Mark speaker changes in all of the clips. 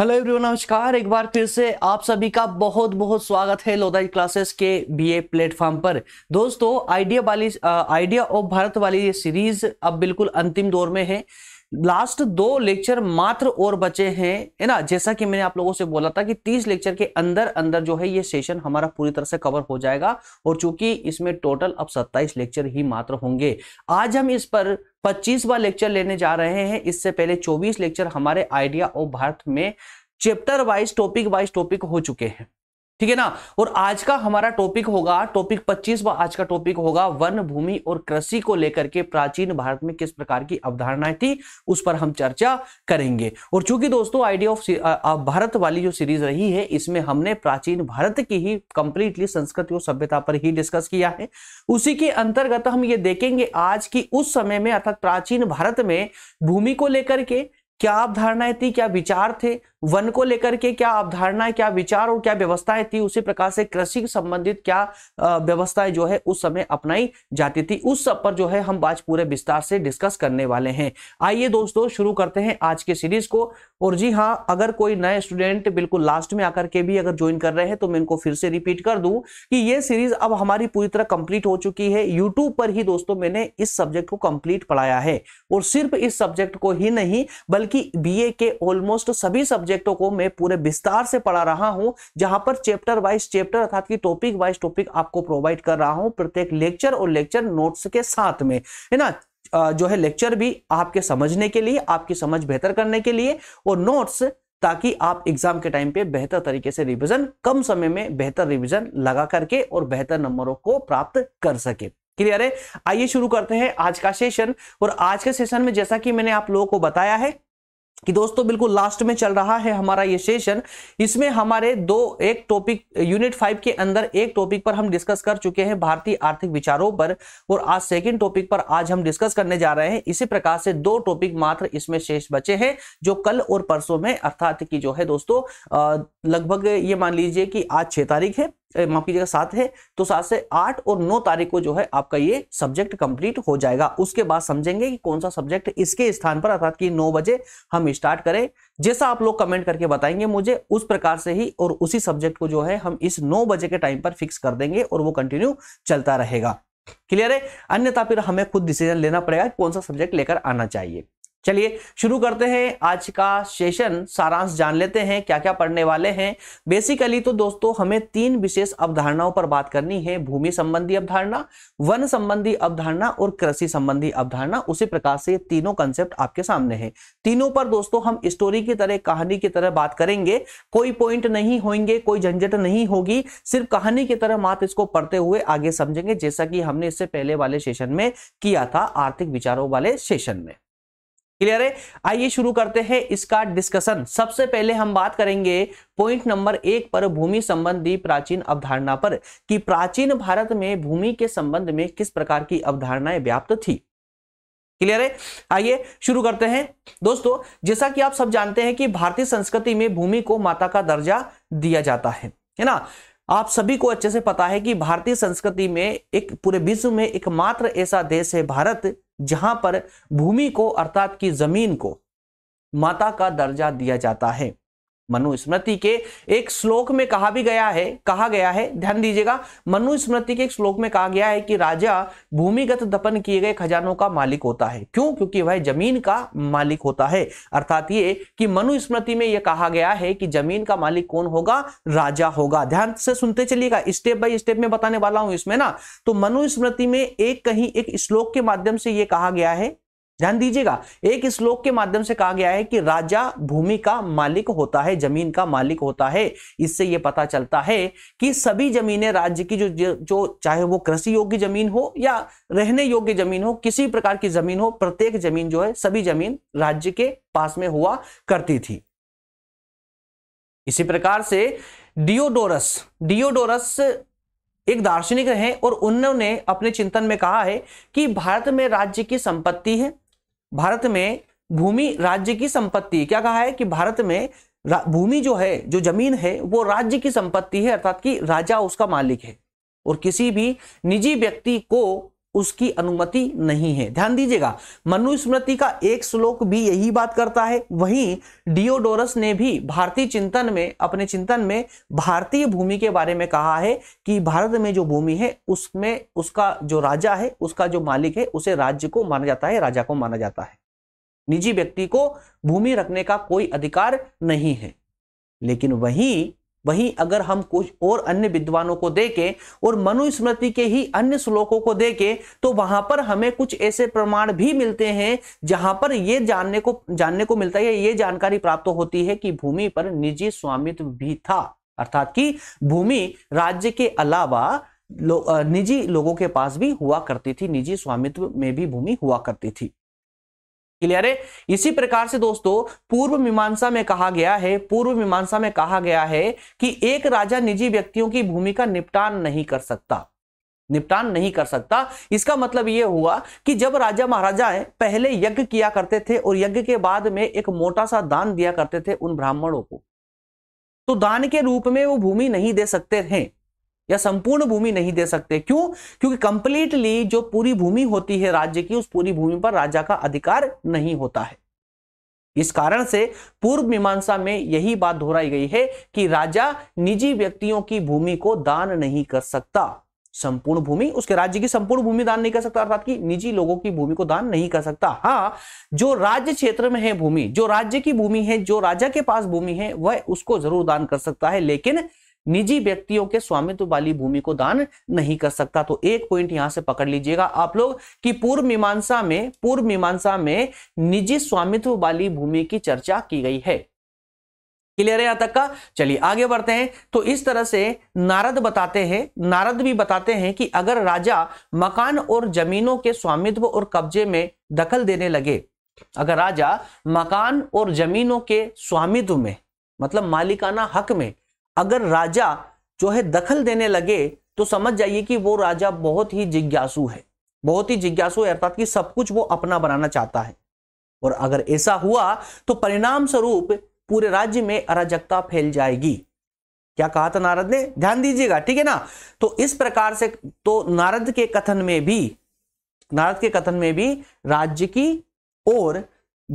Speaker 1: hello everyone नमस्कार एक बार फिर से आप सभी का बहुत बहुत स्वागत है लोदाई क्लासेस के बीए प्लेटफॉर्म पर दोस्तों आइडिया वाली आइडिया ऑफ भारत वाली ये सीरीज अब बिल्कुल अंतिम दौर में है लास्ट दो लेक्चर मात्र और बचे हैं है ना जैसा कि मैंने आप लोगों से बोला था कि तीस लेक्चर के अंदर अंदर जो है ये सेशन हमारा पूरी तरह से कवर हो जाएगा और चूंकि इसमें टोटल अब सत्ताईस लेक्चर ही मात्र होंगे आज हम इस पर बार लेक्चर लेने जा रहे हैं इससे पहले चौबीस लेक्चर हमारे आइडिया ऑफ भारत में chapter wise topic wise topic हो चुके हैं ठीक है ना और आज का हमारा टॉपिक होगा टॉपिक 25 व आज का टॉपिक होगा वन भूमि और कृषि को लेकर के प्राचीन भारत में किस प्रकार की अवधारणाएं थी उस पर हम चर्चा करेंगे और चूंकि दोस्तों आइडिया ऑफ भारत वाली जो सीरीज रही है इसमें हमने प्राचीन भारत की ही कंप्लीटली संस्कृति और सभ्यता पर ही डिस्कस किया है उसी के अंतर्गत हम ये देखेंगे आज की उस समय में अर्थात प्राचीन भारत में भूमि को लेकर के क्या अवधारणाएं थी क्या विचार थे वन को लेकर के क्या अवधारणा क्या विचार और क्या व्यवस्थाएं थी उसी प्रकार से कृषि संबंधित क्या व्यवस्थाएं जो है उस समय अपनाई जाती थी उस सब पर जो है हम आज पूरे विस्तार से डिस्कस करने वाले हैं आइए दोस्तों शुरू करते हैं आज के सीरीज को और जी हाँ अगर कोई नए स्टूडेंट बिल्कुल लास्ट में आकर के भी अगर ज्वाइन कर रहे हैं तो मैं इनको फिर से रिपीट कर दूं कि ये सीरीज अब हमारी पूरी तरह कंप्लीट हो चुकी है यूट्यूब पर ही दोस्तों मैंने इस सब्जेक्ट को कंप्लीट पढ़ाया है और सिर्फ इस सब्जेक्ट को ही नहीं बल्कि बीए के ऑलमोस्ट सभी सब्जेक्ट सब्जेक्टों को मैं पूरे विस्तार से पढ़ा रहा हूं जहां पर चैप्टर वाइज चैप्टर अर्थात की टॉपिक वाइज टॉपिक आपको प्रोवाइड कर रहा हूं प्रत्येक लेक्चर और लेक्चर नोट्स के साथ में है ना जो है लेक्चर भी आपके समझने के लिए आपकी समझ बेहतर करने के लिए और नोट्स ताकि आप एग्जाम के टाइम पे बेहतर तरीके से रिवीजन कम समय में बेहतर रिवीजन लगा करके और बेहतर नंबरों को प्राप्त कर सके क्लियर है आइए शुरू करते हैं आज का सेशन और आज के सेशन में जैसा कि मैंने आप लोगों को बताया है कि दोस्तों बिल्कुल लास्ट में चल रहा है हमारा ये सेशन इसमें हमारे दो एक टॉपिक यूनिट फाइव के अंदर एक टॉपिक पर हम डिस्कस कर चुके हैं भारतीय आर्थिक विचारों पर और आज सेकंड टॉपिक पर आज हम डिस्कस करने जा रहे हैं इसी प्रकार से दो टॉपिक मात्र इसमें शेष बचे हैं जो कल और परसों में अर्थात की जो है दोस्तों लगभग ये मान लीजिए कि आज छह तारीख है माफ कीजिएगा सात है तो सात से आठ और नौ तारीख को जो है आपका ये सब्जेक्ट कंप्लीट हो जाएगा उसके बाद समझेंगे कि कौन सा सब्जेक्ट इसके स्थान पर अर्थात कि नौ बजे हम स्टार्ट करें जैसा आप लोग कमेंट करके बताएंगे मुझे उस प्रकार से ही और उसी सब्जेक्ट को जो है हम इस नौ बजे के टाइम पर फिक्स कर देंगे और वो कंटिन्यू चलता रहेगा क्लियर है अन्यथा फिर हमें खुद डिसीजन लेना पड़ेगा कौन सा सब्जेक्ट लेकर आना चाहिए चलिए शुरू करते हैं आज का सेशन सारांश जान लेते हैं क्या क्या पढ़ने वाले हैं बेसिकली तो दोस्तों हमें तीन विशेष अवधारणाओं पर बात करनी है भूमि संबंधी अवधारणा वन संबंधी अवधारणा और कृषि संबंधी अवधारणा उसी प्रकार से तीनों कंसेप्ट आपके सामने हैं तीनों पर दोस्तों हम स्टोरी की तरह कहानी की तरह बात करेंगे कोई पॉइंट नहीं होंगे कोई झंझट नहीं होगी सिर्फ कहानी की तरह मात्र इसको पढ़ते हुए आगे समझेंगे जैसा कि हमने इससे पहले वाले सेशन में किया था आर्थिक विचारों वाले सेशन में क्लियर है आइए शुरू करते हैं इसका डिस्कशन सबसे पहले हम बात करेंगे पॉइंट नंबर एक पर भूमि संबंधी प्राचीन अवधारणा पर कि प्राचीन भारत में भूमि के संबंध में किस प्रकार की अवधारणाएं व्याप्त थी क्लियर है आइए शुरू करते हैं दोस्तों जैसा कि आप सब जानते हैं कि भारतीय संस्कृति में भूमि को माता का दर्जा दिया जाता है है ना आप सभी को अच्छे से पता है कि भारतीय संस्कृति में एक पूरे विश्व में एकमात्र ऐसा देश है भारत जहां पर भूमि को अर्थात की जमीन को माता का दर्जा दिया जाता है मनुस्मृति के एक श्लोक में कहा भी गया है कहा गया है ध्यान दीजिएगा मनुस्मृति के एक श्लोक में कहा गया है कि राजा भूमिगत दफन किए गए खजानों का मालिक होता है क्यों क्योंकि वह जमीन का मालिक होता है अर्थात ये कि मनुस्मृति में यह कहा गया है कि जमीन का मालिक कौन होगा राजा होगा ध्यान से सुनते चलिएगा स्टेप बाय स्टेप में बताने वाला हूं इसमें ना तो मनुस्मृति में एक कहीं एक श्लोक के माध्यम से यह कहा गया है ध्यान दीजिएगा एक श्लोक के माध्यम से कहा गया है कि राजा भूमि का मालिक होता है जमीन का मालिक होता है इससे यह पता चलता है कि सभी जमीनें राज्य की जो जो चाहे वो कृषि योग्य जमीन हो या रहने योग्य जमीन हो किसी प्रकार की जमीन हो प्रत्येक जमीन जो है सभी जमीन राज्य के पास में हुआ करती थी इसी प्रकार से डिओडोरस डिओडोरस एक दार्शनिक है और उन्होंने अपने चिंतन में कहा है कि भारत में राज्य की संपत्ति है भारत में भूमि राज्य की संपत्ति क्या कहा है कि भारत में भूमि जो है जो जमीन है वो राज्य की संपत्ति है अर्थात कि राजा उसका मालिक है और किसी भी निजी व्यक्ति को उसकी अनुमति नहीं है ध्यान दीजिएगा मनुस्मृति का एक श्लोक भी यही बात करता है वहीं डियोडोरस ने भी भारतीय चिंतन में अपने चिंतन में भारतीय भूमि के बारे में कहा है कि भारत में जो भूमि है उसमें उसका जो राजा है उसका जो मालिक है उसे राज्य को माना जाता है राजा को माना जाता है निजी व्यक्ति को भूमि रखने का कोई अधिकार नहीं है लेकिन वही वहीं अगर हम कुछ और अन्य विद्वानों को देखें और मनुस्मृति के ही अन्य श्लोकों को देखें तो वहां पर हमें कुछ ऐसे प्रमाण भी मिलते हैं जहां पर ये जानने को जानने को मिलता है ये जानकारी प्राप्त होती है कि भूमि पर निजी स्वामित्व भी था अर्थात कि भूमि राज्य के अलावा लो, निजी लोगों के पास भी हुआ करती थी निजी स्वामित्व में भी भूमि हुआ करती थी क्लियर है इसी प्रकार से दोस्तों पूर्व मीमांसा में कहा गया है पूर्व मीमांसा में कहा गया है कि एक राजा निजी व्यक्तियों की भूमि का निपटान नहीं कर सकता निपटान नहीं कर सकता इसका मतलब यह हुआ कि जब राजा महाराजा पहले यज्ञ किया करते थे और यज्ञ के बाद में एक मोटा सा दान दिया करते थे उन ब्राह्मणों को तो दान के रूप में वो भूमि नहीं दे सकते हैं या संपूर्ण भूमि नहीं दे सकते क्यों क्योंकि कंप्लीटली जो पूरी भूमि होती है राज्य की उस पूरी भूमि पर राजा का अधिकार नहीं होता है इस कारण से पूर्व मीमांसा में यही बात दोहराई गई है कि राजा निजी व्यक्तियों की भूमि को दान नहीं कर सकता संपूर्ण भूमि उसके राज्य की संपूर्ण भूमि दान नहीं कर सकता अर्थात कि निजी लोगों की भूमि को दान नहीं कर सकता हाँ जो राज्य क्षेत्र में है भूमि जो राज्य की भूमि है जो राजा के पास भूमि है वह उसको जरूर दान कर सकता है लेकिन निजी व्यक्तियों के स्वामित्व वाली भूमि को दान नहीं कर सकता तो एक पॉइंट यहां से पकड़ लीजिएगा आप लोग कि पूर्व मीमांसा में पूर्व मीमांसा में निजी स्वामित्व वाली भूमि की चर्चा की गई है क्लियर है यहां तक का चलिए आगे बढ़ते हैं तो इस तरह से नारद बताते हैं नारद भी बताते हैं कि अगर राजा मकान और जमीनों के स्वामित्व और कब्जे में दखल देने लगे अगर राजा मकान और जमीनों के स्वामित्व में मतलब मालिकाना हक में अगर राजा जो है दखल देने लगे तो समझ जाइए कि वो राजा बहुत ही जिज्ञासु है बहुत ही जिज्ञासु है अर्थात कि सब कुछ वो अपना बनाना चाहता है और अगर ऐसा हुआ तो परिणाम स्वरूप पूरे राज्य में अराजकता फैल जाएगी क्या कहा था नारद ने ध्यान दीजिएगा ठीक है ना तो इस प्रकार से तो नारद के कथन में भी नारद के कथन में भी राज्य की और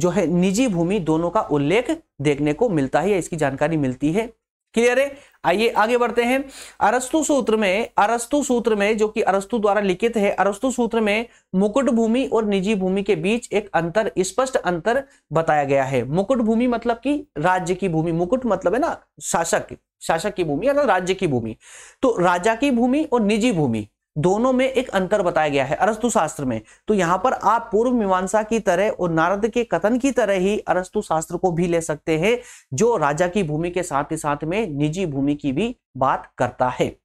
Speaker 1: जो है निजी भूमि दोनों का उल्लेख देखने को मिलता है या इसकी जानकारी मिलती है क्लियर है आइए आगे बढ़ते हैं अरस्तु सूत्र में अरस्तु सूत्र में जो कि अरस्तु द्वारा लिखित है अरस्तु सूत्र में मुकुट भूमि और निजी भूमि के बीच एक अंतर स्पष्ट अंतर बताया गया है मुकुट भूमि मतलब कि राज्य की भूमि मुकुट मतलब है ना शासक शासक की भूमि अर्थात राज्य की भूमि तो राजा की भूमि और निजी भूमि दोनों में एक अंतर बताया गया है अरस्तु शास्त्र में तो यहां पर आप पूर्व मीमांसा की तरह और नारद के कथन की तरह ही अरस्तु शास्त्र को भी ले सकते हैं जो राजा की भूमि के साथ ही साथ में निजी भूमि की भी बात करता है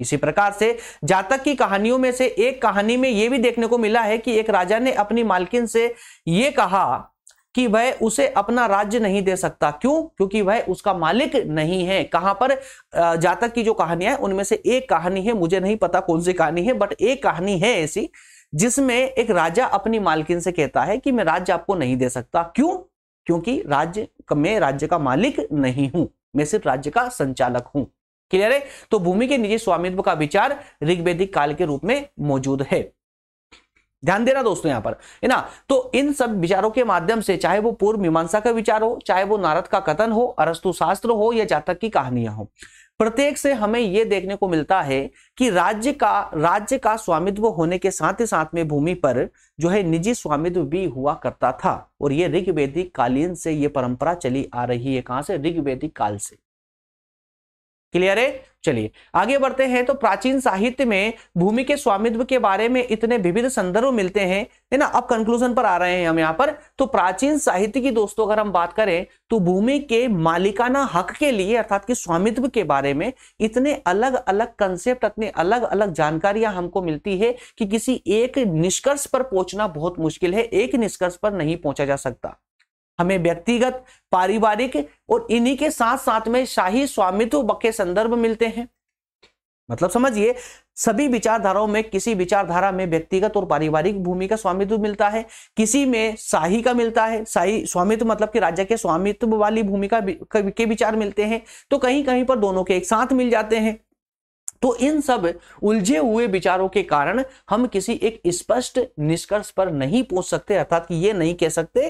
Speaker 1: इसी प्रकार से जातक की कहानियों में से एक कहानी में यह भी देखने को मिला है कि एक राजा ने अपनी मालकिन से यह कहा कि वह उसे अपना राज्य नहीं दे सकता क्यों क्योंकि वह उसका मालिक नहीं है कहां पर जातक की जो कहानियां है उनमें से एक कहानी है मुझे नहीं पता कौन सी कहानी है बट एक कहानी है ऐसी जिसमें एक राजा अपनी मालकिन से कहता है कि मैं राज्य आपको नहीं दे सकता क्यों क्योंकि राज्य मैं राज्य का मालिक नहीं हूं मैं सिर्फ राज्य का संचालक हूं क्लियर है तो भूमि के निजी स्वामित्व का विचार ऋग्वेदिक काल के रूप में मौजूद है ध्यान देना दोस्तों यहां पर है ना तो इन सब विचारों के माध्यम से चाहे वो पूर्व मीमांसा का विचार हो चाहे वो नारद का कथन हो अरस्तु शास्त्र हो या जातक की कहानियां हो प्रत्येक से हमें यह देखने को मिलता है कि राज्य का राज्य का स्वामित्व होने के साथ ही साथ में भूमि पर जो है निजी स्वामित्व भी हुआ करता था और ये ऋग्वेदिक कालीन से ये परंपरा चली आ रही है कहां से ऋग्वेदिक काल से क्लियर है चलिए आगे बढ़ते हैं तो प्राचीन साहित्य में भूमि के स्वामित्व के बारे में इतने विविध संदर्भ मिलते हैं है ना अब कंक्लूजन पर आ रहे हैं हम यहाँ पर तो प्राचीन साहित्य की दोस्तों अगर हम बात करें तो भूमि के मालिकाना हक के लिए अर्थात कि स्वामित्व के बारे में इतने अलग अलग कंसेप्ट इतने अलग अलग जानकारियां हमको मिलती है कि किसी एक निष्कर्ष पर पहुंचना बहुत मुश्किल है एक निष्कर्ष पर नहीं पहुंचा जा सकता हमें व्यक्तिगत पारिवारिक और इन्हीं के साथ साथ में शाही स्वामित्व के संदर्भ मिलते हैं मतलब समझिए सभी विचारधाराओं में किसी विचारधारा में व्यक्तिगत और पारिवारिक भूमि का स्वामित्व मिलता है किसी में शाही का मिलता है शाही स्वामित्व मतलब कि राज्य के स्वामित्व वाली भूमिका के विचार मिलते हैं तो कहीं कहीं पर दोनों के एक साथ मिल जाते हैं तो इन सब उलझे हुए विचारों के कारण हम किसी एक स्पष्ट निष्कर्ष पर नहीं पहुंच सकते अर्थात कि ये नहीं कह सकते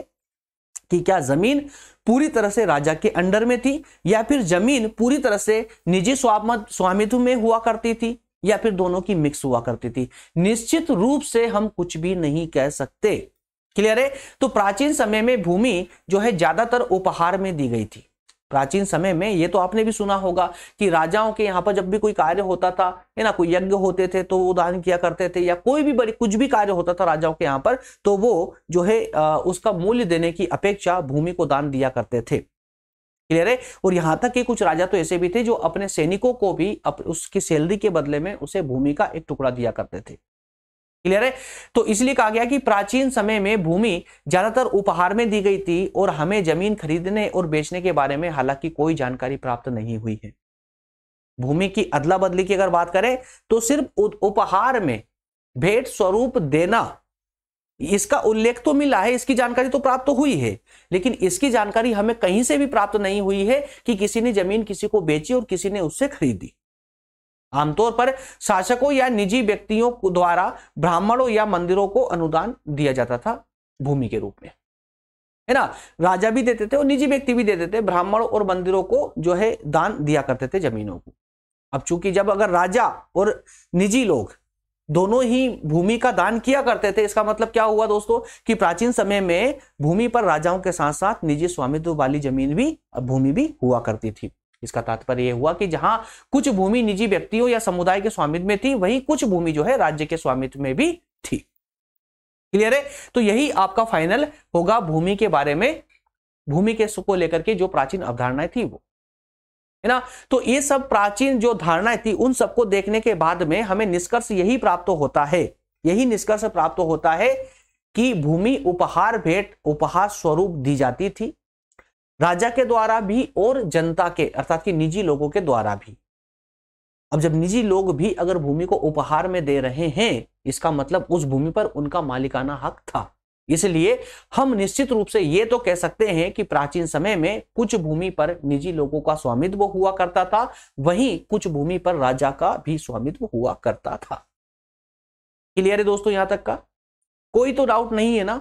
Speaker 1: कि क्या जमीन पूरी तरह से राजा के अंडर में थी या फिर जमीन पूरी तरह से निजी स्वामित्व में हुआ करती थी या फिर दोनों की मिक्स हुआ करती थी निश्चित रूप से हम कुछ भी नहीं कह सकते क्लियर है तो प्राचीन समय में भूमि जो है ज्यादातर उपहार में दी गई थी प्राचीन समय में ये तो आपने भी सुना होगा कि राजाओं के यहाँ पर जब भी कोई कार्य होता था है ना कोई यज्ञ होते थे तो वो दान किया करते थे या कोई भी बड़ी कुछ भी कार्य होता था राजाओं के यहाँ पर तो वो जो है उसका मूल्य देने की अपेक्षा भूमि को दान दिया करते थे क्लियर है और यहाँ तक कि कुछ राजा तो ऐसे भी थे जो अपने सैनिकों को भी अप, उसकी सैलरी के बदले में उसे भूमि का एक टुकड़ा दिया करते थे क्लियर है तो इसलिए कहा गया कि प्राचीन समय में भूमि ज्यादातर उपहार में दी गई थी और हमें जमीन खरीदने और बेचने के बारे में हालांकि कोई जानकारी प्राप्त नहीं हुई है भूमि की अदला बदली की अगर बात करें तो सिर्फ उपहार में भेंट स्वरूप देना इसका उल्लेख तो मिला है इसकी जानकारी तो प्राप्त तो हुई है लेकिन इसकी जानकारी हमें कहीं से भी प्राप्त नहीं हुई है कि किसी ने जमीन किसी को बेची और किसी ने उससे खरीदी आमतौर पर शासकों या निजी व्यक्तियों द्वारा ब्राह्मणों या मंदिरों को अनुदान दिया जाता था भूमि के रूप में है ना राजा भी देते थे और निजी व्यक्ति भी देते थे ब्राह्मणों और मंदिरों को जो है दान दिया करते थे जमीनों को अब चूंकि जब अगर राजा और निजी लोग दोनों ही भूमि का दान किया करते थे इसका मतलब क्या हुआ दोस्तों कि प्राचीन समय में भूमि पर राजाओं के साथ साथ निजी स्वामित्व वाली जमीन भी भूमि भी हुआ करती थी इसका तात्पर्य यह हुआ कि जहां कुछ भूमि निजी व्यक्तियों या समुदाय के स्वामित्व में थी वहीं कुछ भूमि जो है राज्य के स्वामित्व में भी थी क्लियर है तो यही आपका फाइनल होगा भूमि के बारे में भूमि के सुख को लेकर के जो प्राचीन अवधारणाएं थी वो है ना तो ये सब प्राचीन जो धारणाएं थी उन सबको देखने के बाद में हमें निष्कर्ष यही प्राप्त होता है यही निष्कर्ष प्राप्त होता है कि भूमि उपहार भेंट उपहार स्वरूप दी जाती थी राजा के द्वारा भी और जनता के अर्थात कि निजी लोगों के द्वारा भी अब जब निजी लोग भी अगर भूमि को उपहार में दे रहे हैं इसका मतलब उस भूमि पर उनका मालिकाना हक था इसलिए हम निश्चित रूप से ये तो कह सकते हैं कि प्राचीन समय में कुछ भूमि पर निजी लोगों का स्वामित्व हुआ करता था वहीं कुछ भूमि पर राजा का भी स्वामित्व हुआ करता था क्लियर है दोस्तों यहां तक का कोई तो डाउट नहीं है ना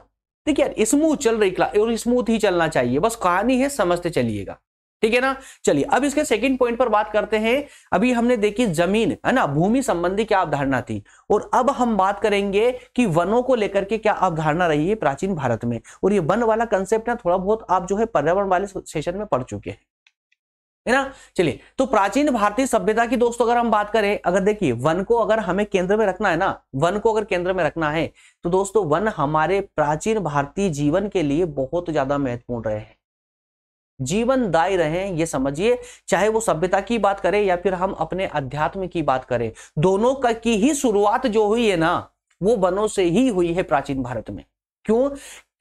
Speaker 1: देखिए यार स्मूथ चल रही क्लास और स्मूथ ही चलना चाहिए बस कहानी है समझते चलिएगा ठीक है ना चलिए अब इसके सेकंड पॉइंट पर बात करते हैं अभी हमने देखी जमीन है ना भूमि संबंधी क्या अवधारणा थी और अब हम बात करेंगे कि वनों को लेकर के क्या अवधारणा रही है प्राचीन भारत में और ये वन वाला कंसेप्ट ना थोड़ा बहुत आप जो है पर्यावरण वाले सेशन में पढ़ चुके हैं है ना चलिए तो प्राचीन भारतीय सभ्यता की दोस्तों अगर हम बात करें अगर देखिए वन को अगर हमें केंद्र में रखना है ना वन को अगर केंद्र में रखना है तो दोस्तों वन हमारे प्राचीन भारतीय जीवन के लिए बहुत ज्यादा महत्वपूर्ण रहे हैं जीवनदायी रहे ये समझिए चाहे वो सभ्यता की बात करें या फिर हम अपने अध्यात्म की बात करें दोनों का की ही शुरुआत जो हुई है ना वो वनों से ही हुई है प्राचीन भारत में क्यों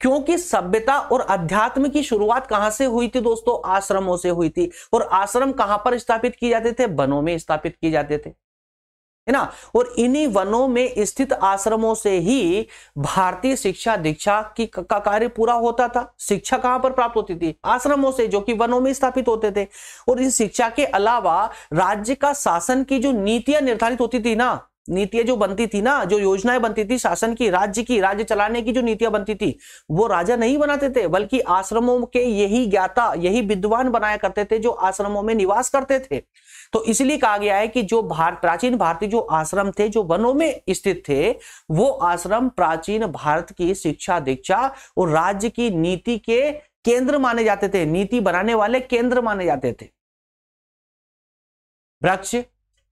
Speaker 1: क्योंकि सभ्यता और अध्यात्म की शुरुआत कहां से हुई थी दोस्तों आश्रमों से हुई थी और आश्रम कहां पर स्थापित किए जाते थे वनों में स्थापित किए जाते थे है ना और इन्हीं वनों में स्थित आश्रमों से ही भारतीय शिक्षा दीक्षा की का कार्य पूरा होता था शिक्षा कहां पर प्राप्त होती थी आश्रमों से जो कि वनों में स्थापित होते थे और इस शिक्षा के अलावा राज्य का शासन की जो नीतियां निर्धारित होती थी ना नीतियां जो बनती थी ना जो योजनाएं बनती थी शासन की राज्य की राज्य चलाने की जो नीतियां बनती थी वो राजा नहीं बनाते थे बल्कि आश्रमों के यही ज्ञाता यही विद्वान बनाया करते थे जो आश्रमों में निवास करते थे तो इसलिए कहा गया है कि जो भारत प्राचीन भारतीय जो आश्रम थे जो वनों में स्थित थे वो आश्रम प्राचीन भारत की शिक्षा दीक्षा और राज्य की नीति के केंद्र माने जाते थे नीति बनाने वाले केंद्र माने जाते थे वृक्ष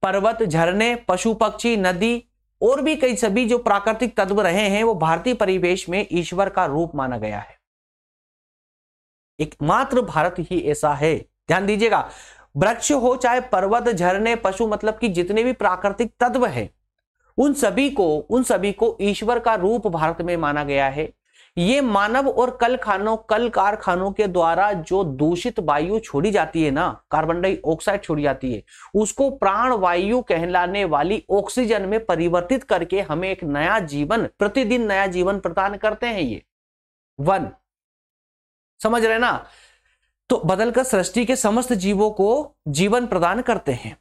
Speaker 1: पर्वत झरने पशु पक्षी नदी और भी कई सभी जो प्राकृतिक तत्व रहे हैं वो भारतीय परिवेश में ईश्वर का रूप माना गया है एकमात्र भारत ही ऐसा है ध्यान दीजिएगा वृक्ष हो चाहे पर्वत झरने पशु मतलब कि जितने भी प्राकृतिक तत्व हैं उन सभी को उन सभी को ईश्वर का रूप भारत में माना गया है ये मानव और कल खानों कल कारखानों के द्वारा जो दूषित वायु छोड़ी जाती है ना कार्बन डाइऑक्साइड छोड़ी जाती है उसको प्राण वायु कहलाने वाली ऑक्सीजन में परिवर्तित करके हमें एक नया जीवन प्रतिदिन नया जीवन प्रदान करते हैं ये वन समझ रहे ना तो बदलकर सृष्टि के समस्त जीवों को जीवन प्रदान करते हैं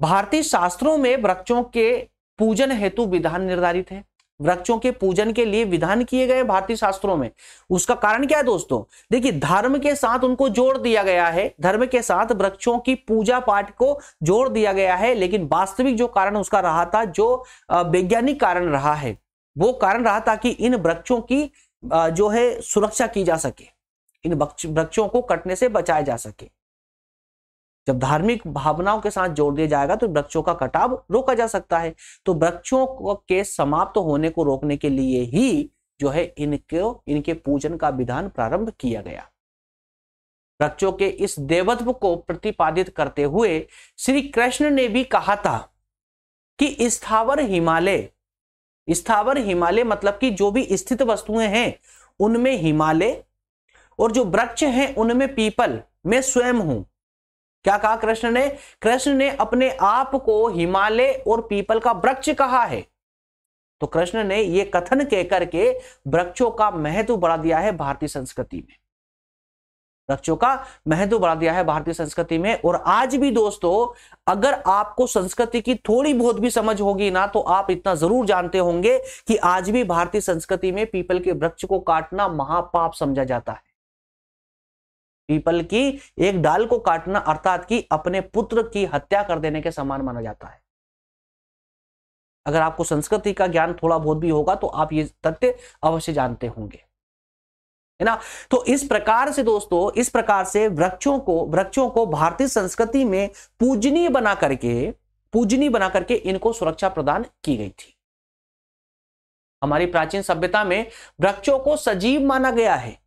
Speaker 1: भारतीय शास्त्रों में वृक्षों के पूजन हेतु विधान निर्धारित है वृक्षों के पूजन के लिए विधान किए गए भारतीय शास्त्रों में उसका कारण क्या है दोस्तों देखिए धर्म के साथ उनको जोड़ दिया गया है धर्म के साथ वृक्षों की पूजा पाठ को जोड़ दिया गया है लेकिन वास्तविक जो कारण उसका रहा था जो वैज्ञानिक कारण रहा है वो कारण रहा था कि इन वृक्षों की जो है सुरक्षा की जा सके इन वृक्षों को कटने से बचाया जा सके जब धार्मिक भावनाओं के साथ जोड़ दिया जाएगा तो वृक्षों का कटाव रोका जा सकता है तो वृक्षों के समाप्त होने को रोकने के लिए ही जो है इनके इनके पूजन का विधान प्रारंभ किया गया वृक्षों के इस देवत्व को प्रतिपादित करते हुए श्री कृष्ण ने भी कहा था कि स्थावर हिमालय स्थावर हिमालय मतलब कि जो भी स्थित वस्तुएं हैं उनमें हिमालय और जो वृक्ष हैं उनमें पीपल मैं स्वयं हूं क्या कहा कृष्ण ने कृष्ण ने अपने आप को हिमालय और पीपल का वृक्ष कहा है तो कृष्ण ने यह कथन कहकर के वृक्षों का महत्व बढ़ा दिया है भारतीय संस्कृति में वृक्षों का महत्व बढ़ा दिया है भारतीय संस्कृति में और आज भी दोस्तों अगर आपको संस्कृति की थोड़ी बहुत भी समझ होगी ना तो आप इतना जरूर जानते होंगे कि आज भी भारतीय संस्कृति में पीपल के वृक्ष को काटना महापाप समझा जाता है पीपल की एक डाल को काटना अर्थात कि अपने पुत्र की हत्या कर देने के समान माना जाता है अगर आपको संस्कृति का ज्ञान थोड़ा बहुत भी होगा तो आप ये तथ्य अवश्य जानते होंगे है ना तो इस प्रकार से दोस्तों इस प्रकार से वृक्षों को वृक्षों को भारतीय संस्कृति में पूजनीय बना करके पूजनीय बना करके इनको सुरक्षा प्रदान की गई थी हमारी प्राचीन सभ्यता में वृक्षों को सजीव माना गया है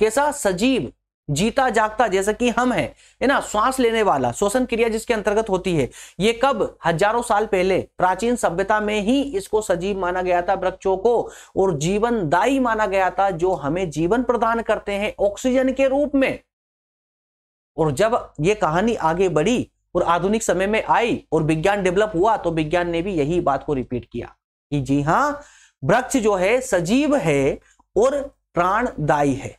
Speaker 1: कैसा सजीव जीता जागता जैसे कि हम हैं है ना श्वास लेने वाला श्वसन क्रिया जिसके अंतर्गत होती है ये कब हजारों साल पहले प्राचीन सभ्यता में ही इसको सजीव माना गया था वृक्षों को और जीवनदायी माना गया था जो हमें जीवन प्रदान करते हैं ऑक्सीजन के रूप में और जब ये कहानी आगे बढ़ी और आधुनिक समय में आई और विज्ञान डेवलप हुआ तो विज्ञान ने भी यही बात को रिपीट किया कि जी हाँ वृक्ष जो है सजीव है और प्राणदायी है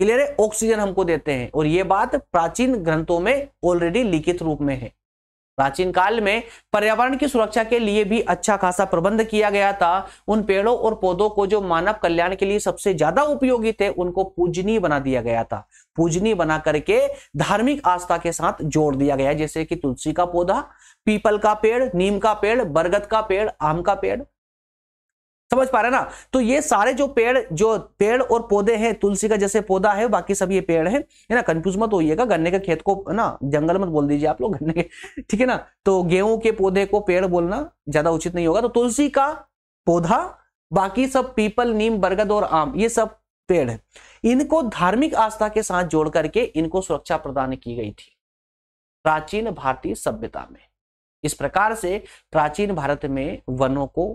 Speaker 1: क्लियर है ऑक्सीजन हमको देते हैं और ये बात प्राचीन ग्रंथों में ऑलरेडी लिखित रूप में है प्राचीन काल में पर्यावरण की सुरक्षा के लिए भी अच्छा खासा प्रबंध किया गया था उन पेड़ों और पौधों को जो मानव कल्याण के लिए सबसे ज्यादा उपयोगी थे उनको पूजनीय बना दिया गया था पूजनीय बना करके धार्मिक आस्था के साथ जोड़ दिया गया जैसे कि तुलसी का पौधा पीपल का पेड़ नीम का पेड़ बरगद का पेड़ आम का पेड़ समझ पा रहे ना तो ये सारे जो पेड़ जो पेड़ और पौधे हैं तुलसी का जैसे पौधा है बाकी सब ये पेड़ है ना कंफ्यूज मत होइएगा गन्ने के खेत को ना जंगल मत बोल दीजिए आप लोग गन्ने के ठीक है ना तो गेहूं के पौधे को पेड़ बोलना ज्यादा उचित नहीं होगा तो तुलसी का पौधा बाकी सब पीपल नीम बरगद और आम ये सब पेड़ है इनको धार्मिक आस्था के साथ जोड़ करके इनको सुरक्षा प्रदान की गई थी प्राचीन भारतीय सभ्यता में इस प्रकार से प्राचीन भारत में वनों को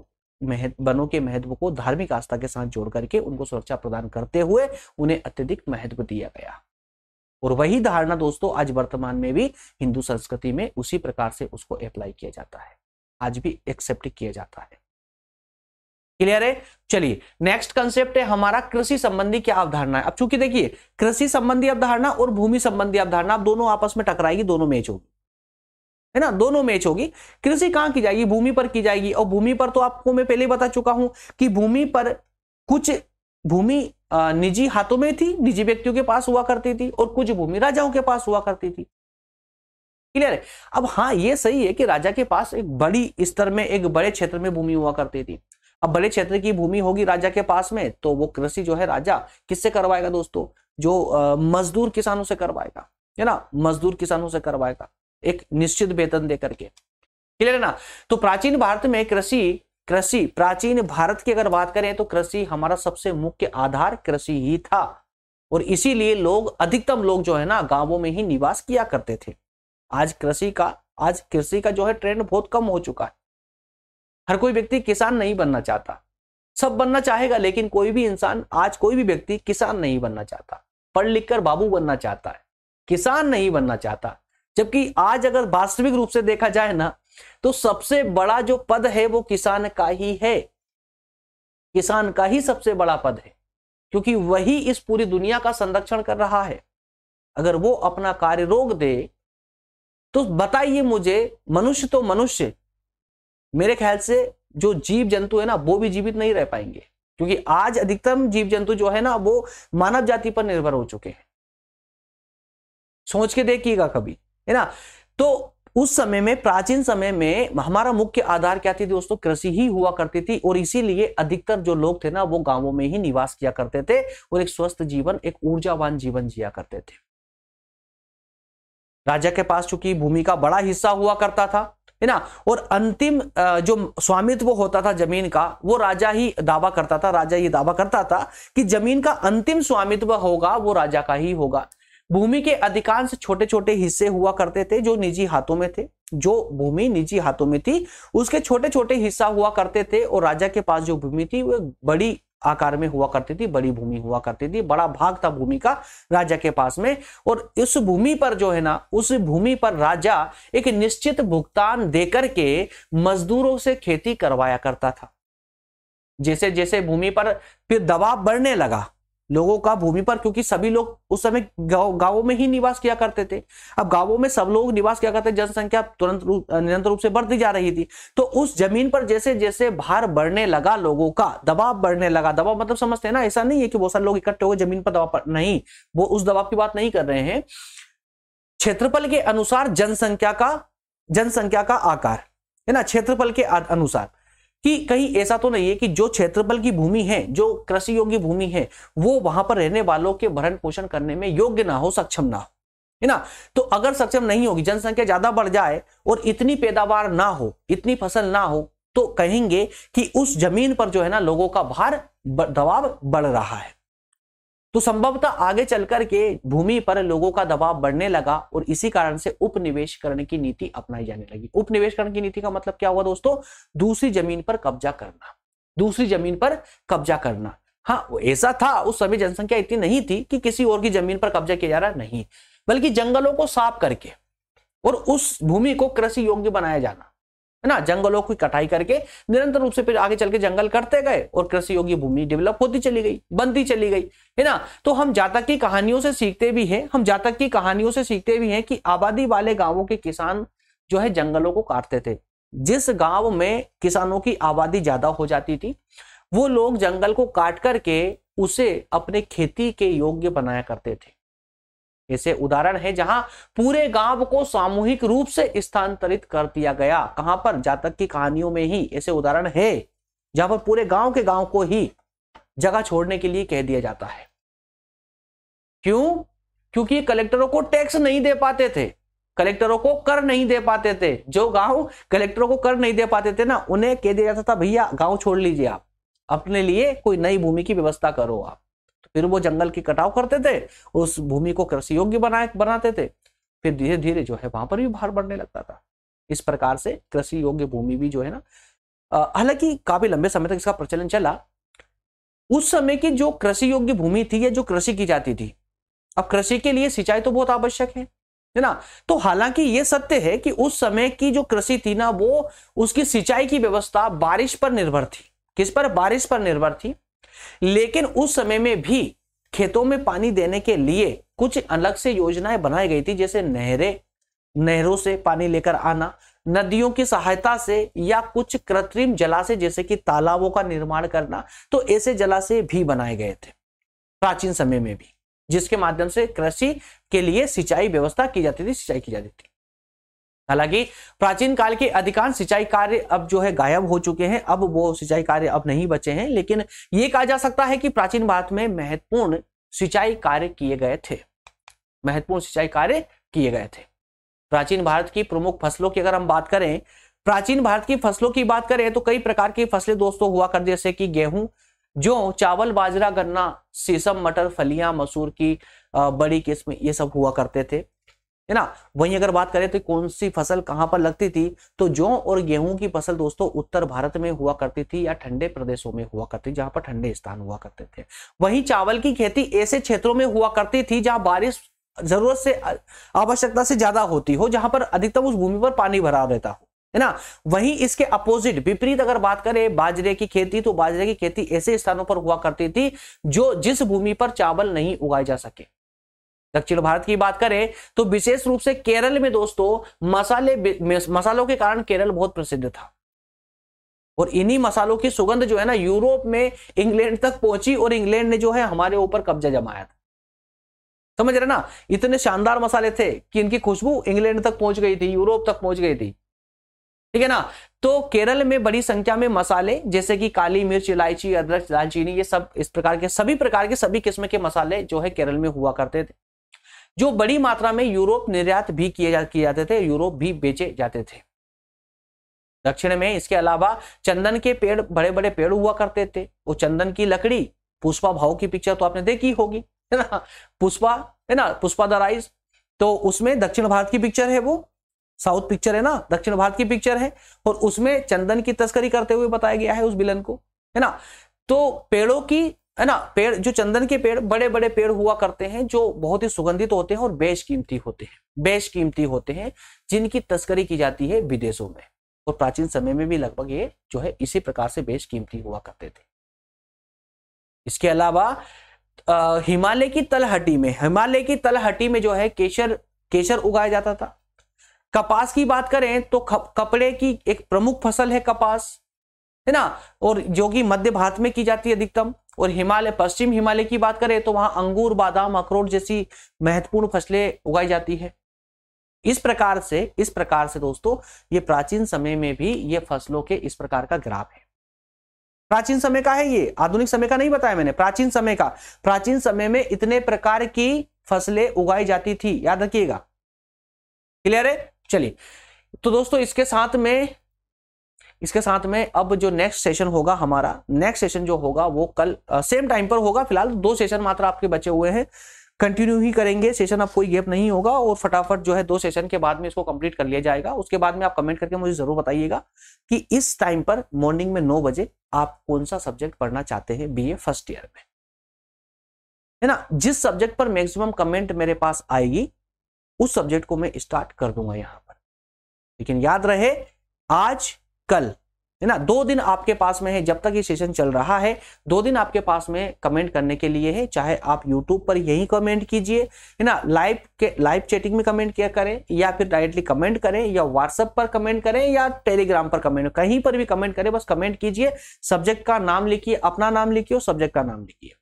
Speaker 1: महत्व बनों के महत्व को धार्मिक आस्था के साथ जोड़ करके उनको सुरक्षा प्रदान करते हुए उन्हें अत्यधिक महत्व दिया गया और वही धारणा दोस्तों आज वर्तमान में भी हिंदू संस्कृति में उसी प्रकार से उसको अप्लाई किया जाता है आज भी एक्सेप्ट किया जाता है क्लियर है चलिए नेक्स्ट कंसेप्ट है हमारा कृषि संबंधी क्या अवधारणा है अब चूंकि देखिए कृषि संबंधी अवधारणा और भूमि संबंधी अवधारणा दोनों आपस में टकराएगी दोनों मैच होगी है ना दोनों मैच होगी कृषि कहां की जाएगी भूमि पर की जाएगी और भूमि पर तो आपको मैं पहले बता चुका हूं कि भूमि पर कुछ भूमि निजी हाथों में थी निजी व्यक्तियों के पास हुआ करती थी और कुछ भूमि राजाओं के पास हुआ करती थी क्लियर है अब हाँ ये सही है कि राजा के पास एक बड़ी स्तर में एक बड़े क्षेत्र में भूमि हुआ करती थी अब बड़े क्षेत्र की भूमि होगी राजा के पास में तो वो कृषि जो है राजा किससे करवाएगा दोस्तों जो मजदूर किसानों से करवाएगा है ना मजदूर किसानों से करवाएगा एक निश्चित वेतन देकर के क्लियर है ना तो प्राचीन भारत में कृषि कृषि प्राचीन भारत की अगर बात करें तो कृषि हमारा सबसे मुख्य आधार कृषि ही था और इसीलिए लोग अधिकतम लोग जो है ना गांवों में ही निवास किया करते थे आज कृषि का आज कृषि का जो है ट्रेंड बहुत कम हो चुका है हर कोई व्यक्ति किसान नहीं बनना चाहता सब बनना चाहेगा लेकिन कोई भी इंसान आज कोई भी व्यक्ति किसान नहीं बनना चाहता पढ़ लिख कर बाबू बनना चाहता है किसान नहीं बनना चाहता जबकि आज अगर वास्तविक रूप से देखा जाए ना तो सबसे बड़ा जो पद है वो किसान का ही है किसान का ही सबसे बड़ा पद है क्योंकि वही इस पूरी दुनिया का संरक्षण कर रहा है अगर वो अपना कार्य रोक दे तो बताइए मुझे मनुष्य तो मनुष्य मेरे ख्याल से जो जीव जंतु है ना वो भी जीवित नहीं रह पाएंगे क्योंकि आज अधिकतम जीव जंतु जो है ना वो मानव जाति पर निर्भर हो चुके हैं सोच के देखिएगा कभी है ना तो उस समय में प्राचीन समय में हमारा मुख्य आधार क्या थी दोस्तों कृषि ही हुआ करती थी और इसीलिए अधिकतर जो लोग थे ना वो गांवों में ही निवास किया करते थे और एक स्वस्थ जीवन एक ऊर्जावान जीवन जिया करते थे राजा के पास चूंकि भूमि का बड़ा हिस्सा हुआ करता था है ना और अंतिम जो स्वामित्व होता था जमीन का वो राजा ही दावा करता था राजा ये दावा करता था कि जमीन का अंतिम स्वामित्व होगा वो राजा का ही होगा भूमि के अधिकांश छोटे छोटे हिस्से हुआ करते थे जो निजी हाथों में थे जो भूमि निजी हाथों में थी उसके छोटे छोटे हिस्सा हुआ करते थे और राजा के पास जो भूमि थी वह बड़ी आकार में हुआ करती थी बड़ी भूमि हुआ करती थी बड़ा भाग था भूमि का राजा के पास में और इस भूमि पर जो है ना उस भूमि पर राजा एक निश्चित भुगतान देकर के मजदूरों से खेती करवाया करता था जैसे जैसे भूमि पर फिर दबाव बढ़ने लगा लोगों का भूमि पर क्योंकि सभी लोग उस समय गाँव में ही निवास किया करते थे अब गाँवों में सब लोग निवास किया करते जनसंख्या तुरंत रूप निरंतर रूप से बढ़ती जा रही थी तो उस जमीन पर जैसे जैसे भार बढ़ने लगा लोगों का दबाव बढ़ने लगा दबाव मतलब समझते हैं ना ऐसा नहीं है कि बहुत सारे लोग इकट्ठे हो जमीन पर दबाव नहीं वो उस दबाव की बात नहीं कर रहे हैं क्षेत्रफल के अनुसार जनसंख्या का जनसंख्या का आकार है ना क्षेत्रफल के अनुसार कि कहीं ऐसा तो नहीं है कि जो क्षेत्रफल की भूमि है जो कृषि योग्य भूमि है वो वहां पर रहने वालों के भरण पोषण करने में योग्य ना हो सक्षम ना हो है ना तो अगर सक्षम नहीं होगी जनसंख्या ज्यादा बढ़ जाए और इतनी पैदावार ना हो इतनी फसल ना हो तो कहेंगे कि उस जमीन पर जो है ना लोगों का भार दबाव बढ़ रहा है तो संभवतः आगे चलकर के भूमि पर लोगों का दबाव बढ़ने लगा और इसी कारण से उपनिवेश करने की नीति अपनाई जाने लगी उपनिवेश करने की नीति का मतलब क्या हुआ दोस्तों दूसरी जमीन पर कब्जा करना दूसरी जमीन पर कब्जा करना हाँ ऐसा था उस समय जनसंख्या इतनी नहीं थी कि किसी और की जमीन पर कब्जा किया जा रहा नहीं बल्कि जंगलों को साफ करके और उस भूमि को कृषि योग्य बनाया जाना है ना जंगलों की कटाई करके निरंतर रूप से फिर आगे चल के जंगल करते गए और कृषि योग्य भूमि डेवलप होती चली गई बनती चली गई है ना तो हम जातक की कहानियों से सीखते भी हैं हम जातक की कहानियों से सीखते भी हैं कि आबादी वाले गांवों के किसान जो है जंगलों को काटते थे जिस गांव में किसानों की आबादी ज्यादा हो जाती थी वो लोग जंगल को काट करके उसे अपने खेती के योग्य बनाया करते थे ऐसे उदाहरण है जहां पूरे गांव को सामूहिक रूप से स्थानांतरित कर दिया गया कहां पर जातक की कहानियों में ही ऐसे उदाहरण है जहां पर पूरे गांव के गांव को ही जगह छोड़ने के लिए कह दिया जाता है क्यों क्योंकि कलेक्टरों को टैक्स नहीं दे पाते थे कलेक्टरों को कर नहीं दे पाते थे जो गांव कलेक्टरों को कर नहीं दे पाते थे ना उन्हें कह दिया जाता था भैया गांव छोड़ लीजिए आप अपने लिए कोई नई भूमि की व्यवस्था करो आप फिर वो जंगल की कटाव करते थे उस भूमि को कृषि योग्य बनाए बनाते थे फिर धीरे धीरे जो है वहां पर भी भार बढ़ने लगता था इस प्रकार से कृषि योग्य भूमि भी जो है ना हालांकि काफी लंबे समय तक इसका प्रचलन चला उस समय की जो कृषि योग्य भूमि थी या जो कृषि की जाती थी अब कृषि के लिए सिंचाई तो बहुत आवश्यक है है ना तो हालांकि ये सत्य है कि उस समय की जो कृषि थी ना वो उसकी सिंचाई की व्यवस्था बारिश पर निर्भर थी किस पर बारिश पर निर्भर थी लेकिन उस समय में भी खेतों में पानी देने के लिए कुछ अलग से योजनाएं बनाई गई थी जैसे नहरें नहरों से पानी लेकर आना नदियों की सहायता से या कुछ कृत्रिम जलाशय जैसे कि तालाबों का निर्माण करना तो ऐसे जलाशय भी बनाए गए थे प्राचीन समय में भी जिसके माध्यम से कृषि के लिए सिंचाई व्यवस्था की जाती थी सिंचाई की जाती थी हालांकि प्राचीन काल के अधिकांश सिंचाई कार्य अब जो है गायब हो चुके हैं अब वो सिंचाई कार्य अब नहीं बचे हैं लेकिन ये कहा जा सकता है कि प्राचीन भारत में महत्वपूर्ण सिंचाई कार्य किए गए थे महत्वपूर्ण सिंचाई कार्य किए गए थे प्राचीन भारत की प्रमुख फसलों की अगर हम बात करें प्राचीन भारत की फसलों की बात करें तो कई प्रकार की फसलें दोस्तों हुआ कर जैसे कि गेहूं जो चावल बाजरा गन्ना सीसम मटर फलियां मसूर की बड़ी किस्म ये सब हुआ करते थे है ना वहीं अगर बात करें तो कौन सी फसल कहां पर लगती थी तो जौ और गेहूं की फसल दोस्तों उत्तर भारत में हुआ करती थी या ठंडे प्रदेशों में हुआ करती जहां पर ठंडे स्थान हुआ करते थे वहीं चावल की खेती ऐसे क्षेत्रों में हुआ करती थी जहां बारिश जरूरत से आवश्यकता से ज्यादा होती हो जहां पर अधिकतम उस भूमि पर पानी भरा रहता हो है ना वहीं इसके अपोजिट विपरीत अगर बात करें बाजरे की खेती तो बाजरे की खेती ऐसे स्थानों पर हुआ करती थी जो जिस भूमि पर चावल नहीं उगाए जा सके दक्षिण भारत की बात करें तो विशेष रूप से केरल में दोस्तों मसाले मसालों के कारण केरल बहुत प्रसिद्ध था और इन्हीं मसालों की सुगंध जो है ना यूरोप में इंग्लैंड तक पहुंची और इंग्लैंड ने जो है हमारे ऊपर कब्जा जमाया था समझ रहे ना इतने शानदार मसाले थे कि इनकी खुशबू इंग्लैंड तक पहुंच गई थी यूरोप तक पहुंच गई थी ठीक है ना तो केरल में बड़ी संख्या में मसाले जैसे कि काली मिर्च इलायची अदरक दालचीनी ये सब इस प्रकार के सभी प्रकार के सभी किस्म के मसाले जो है केरल में हुआ करते थे जो बड़ी मात्रा में यूरोप निर्यात भी किए जा, किए जाते थे यूरोप भी बेचे जाते थे दक्षिण में इसके अलावा चंदन के पेड़ बड़े बड़े पेड़ हुआ करते थे वो चंदन की लकड़ी पुष्पा भाव की पिक्चर तो आपने देखी होगी है ना पुष्पा है ना पुष्पा द राइज तो उसमें दक्षिण भारत की पिक्चर है वो साउथ पिक्चर है ना दक्षिण भारत की पिक्चर है और उसमें चंदन की तस्करी करते हुए बताया गया है उस बिलन को है ना तो पेड़ों की है ना पेड़ जो चंदन के पेड़ बड़े बड़े पेड़ हुआ करते हैं जो बहुत ही सुगंधित होते हैं और बेशकीमती होते हैं बेशकीमती होते हैं जिनकी तस्करी की जाती है विदेशों में और प्राचीन समय में भी लगभग ये जो है इसी प्रकार से बेशकीमती हुआ करते थे इसके अलावा हिमालय की तलहटी में हिमालय की तलहटी में जो है केशर केशर उगाया जाता था कपास की बात करें तो कपड़े की एक प्रमुख फसल है कपास है ना और जो कि मध्य भारत में की जाती है अधिकतम और हिमालय पश्चिम हिमालय की बात करें तो वहां अंगूर बादाम अखरोट जैसी महत्वपूर्ण फसलें उगाई जाती है इस प्रकार से इस प्रकार से दोस्तों ये प्राचीन समय में भी ये फसलों के इस प्रकार का ग्राफ है प्राचीन समय का है ये आधुनिक समय का नहीं बताया मैंने प्राचीन समय का प्राचीन समय में इतने प्रकार की फसलें उगाई जाती थी याद रखिएगा क्लियर है चलिए तो दोस्तों इसके साथ में इसके साथ में अब जो नेक्स्ट सेशन होगा हमारा नेक्स्ट सेशन जो होगा वो कल सेम टाइम पर होगा फिलहाल दो सेशन मात्र आपके बचे हुए हैं कंटिन्यू ही करेंगे सेशन अब कोई गैप नहीं होगा और फटाफट जो है दो सेशन के बाद में इसको कंप्लीट कर लिया जाएगा उसके बाद में आप कमेंट करके मुझे जरूर बताइएगा कि इस टाइम पर मॉर्निंग में नौ बजे आप कौन सा सब्जेक्ट पढ़ना चाहते हैं ए फर्स्ट ईयर में है ना जिस सब्जेक्ट पर मैक्सिमम कमेंट मेरे पास आएगी उस सब्जेक्ट को मैं स्टार्ट कर दूंगा यहां पर लेकिन याद रहे आज कल है ना दो दिन आपके पास में है जब तक ये सेशन चल रहा है दो दिन आपके पास में कमेंट करने के लिए है चाहे आप यूट्यूब पर यही कमेंट कीजिए है ना लाइव के लाइव चैटिंग में कमेंट किया करें या फिर डायरेक्टली कमेंट करें या व्हाट्सएप पर कमेंट करें या टेलीग्राम पर कमेंट कहीं पर भी कमेंट करें बस कमेंट कीजिए सब्जेक्ट का नाम लिखिए अपना नाम लिखिए और सब्जेक्ट का नाम लिखिए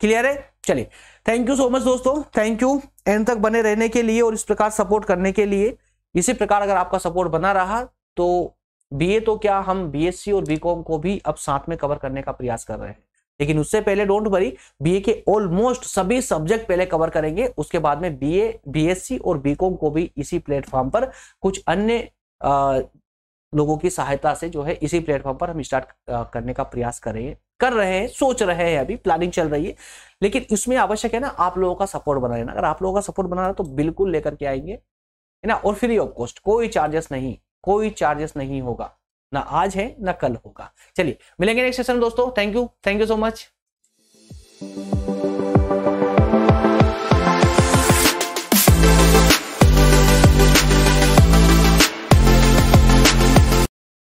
Speaker 1: क्लियर है चलिए थैंक यू सो मच दोस्तों थैंक यू एंड तक बने रहने के लिए और इस प्रकार सपोर्ट करने के लिए इसी प्रकार अगर आपका सपोर्ट बना रहा तो बीए तो क्या हम बीएससी और बीकॉम को भी अब साथ में कवर करने का प्रयास कर रहे हैं लेकिन उससे पहले डोंट वरी बीए के ऑलमोस्ट सभी सब्जेक्ट पहले कवर करेंगे उसके बाद में बीए बीएससी और बीकॉम को भी इसी प्लेटफॉर्म पर कुछ अन्य लोगों की सहायता से जो है इसी प्लेटफॉर्म पर हम स्टार्ट करने का प्रयास हैं कर रहे हैं सोच रहे हैं अभी प्लानिंग चल रही है लेकिन इसमें आवश्यक है ना आप लोगों का सपोर्ट बना लेना अगर आप लोगों का सपोर्ट बना रहा तो बिल्कुल लेकर के आएंगे है ना और फ्री ऑफ कॉस्ट कोई चार्जेस नहीं कोई चार्जेस नहीं होगा ना आज है ना कल होगा चलिए मिलेंगे नेक्स्ट सेशन दोस्तों thank you thank you so much